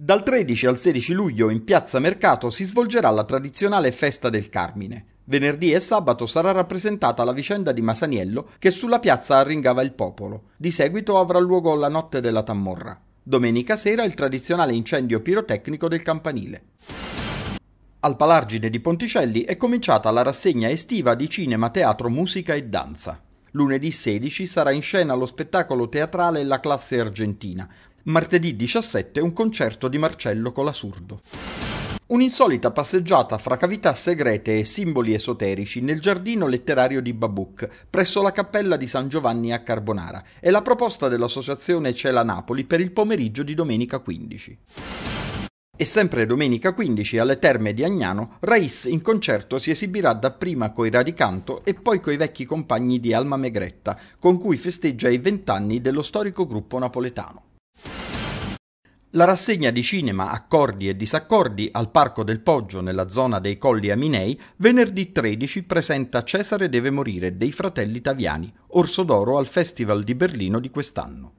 Dal 13 al 16 luglio in Piazza Mercato si svolgerà la tradizionale festa del Carmine. Venerdì e sabato sarà rappresentata la vicenda di Masaniello che sulla piazza arringava il popolo. Di seguito avrà luogo la notte della Tammorra. Domenica sera il tradizionale incendio pirotecnico del campanile. Al Palargine di Ponticelli è cominciata la rassegna estiva di cinema, teatro, musica e danza. Lunedì 16 sarà in scena lo spettacolo teatrale La classe argentina, martedì 17 un concerto di Marcello Colasurdo. Un'insolita passeggiata fra cavità segrete e simboli esoterici nel giardino letterario di Babuc, presso la cappella di San Giovanni a Carbonara, è la proposta dell'associazione Cela Napoli per il pomeriggio di domenica 15. E sempre domenica 15 alle Terme di Agnano, Rais in concerto si esibirà dapprima coi Radicanto e poi coi vecchi compagni di Alma Megretta, con cui festeggia i vent'anni dello storico gruppo napoletano. La rassegna di cinema Accordi e disaccordi al Parco del Poggio nella zona dei Colli Aminei venerdì 13 presenta Cesare deve morire dei fratelli Taviani, orso d'oro al Festival di Berlino di quest'anno.